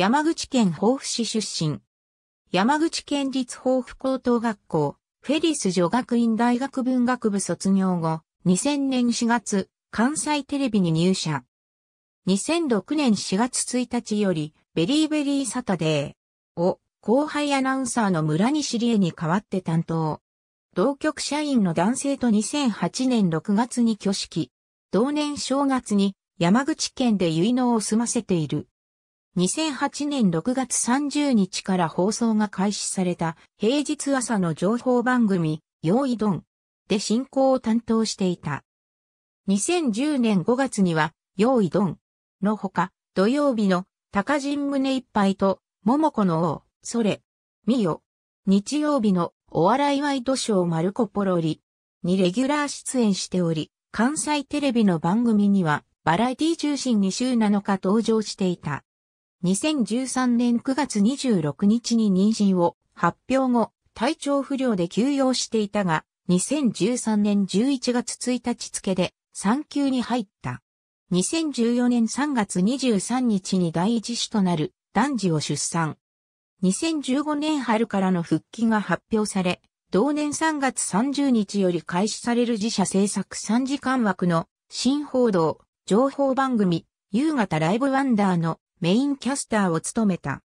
山口県防府市出身。山口県立防府高等学校、フェリス女学院大学文学部卒業後、2000年4月、関西テレビに入社。2006年4月1日より、ベリーベリーサタデーを後輩アナウンサーの村西理恵に代わって担当。同局社員の男性と2008年6月に挙式。同年正月に山口県で結納を済ませている。2008年6月30日から放送が開始された平日朝の情報番組、用意ドンで進行を担当していた。2010年5月には、用意ドンのほか、土曜日の高人胸いっぱいと、桃子の王、それ、みよ、日曜日のお笑いワイドショーマルコポロリにレギュラー出演しており、関西テレビの番組には、バラエティ中心に週7日登場していた。2013年9月26日に妊娠を発表後、体調不良で休養していたが、2013年11月1日付で産休に入った。2014年3月23日に第一子となる男児を出産。2015年春からの復帰が発表され、同年3月30日より開始される自社制作3時間枠の新報道、情報番組、夕方ライブワンダーのメインキャスターを務めた。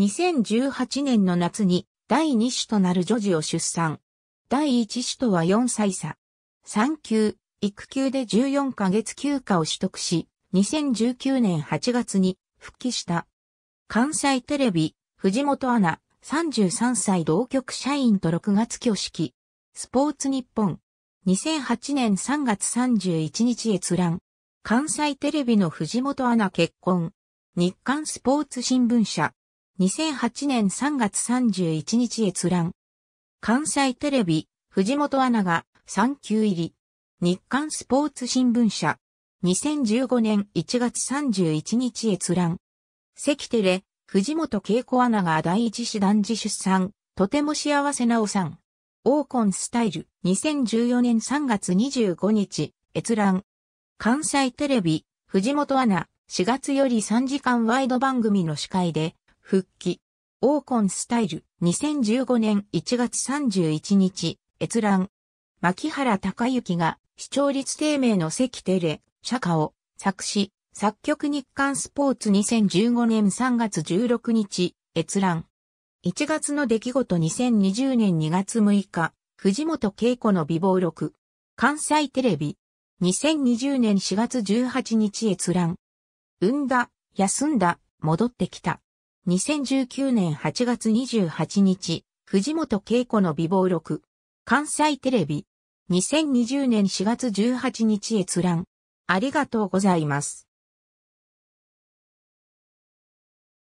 2018年の夏に第2子となる女児を出産。第1子とは4歳差。産休、育休で14ヶ月休暇を取得し、2019年8月に復帰した。関西テレビ、藤本アナ、33歳同局社員と6月挙式。スポーツ日本。2008年3月31日閲覧。関西テレビの藤本アナ結婚。日刊スポーツ新聞社。2008年3月31日閲覧。関西テレビ、藤本アナが3級入り。日刊スポーツ新聞社。2015年1月31日閲覧。関テレ、藤本恵子アナが第一子男児出産。とても幸せなおさん。オーコンスタイル。2014年3月25日。閲覧。関西テレビ、藤本アナ、4月より3時間ワイド番組の司会で復帰。オーコンスタイル2015年1月31日閲覧。牧原隆之が視聴率低迷の関テレ、社歌を作詞、作曲日刊スポーツ2015年3月16日閲覧。1月の出来事2020年2月6日、藤本恵子の美貌録。関西テレビ。2020年4月18日閲覧。産んだ、休んだ、戻ってきた。2019年8月28日、藤本恵子の美貌録。関西テレビ。2020年4月18日閲覧。ありがとうございます。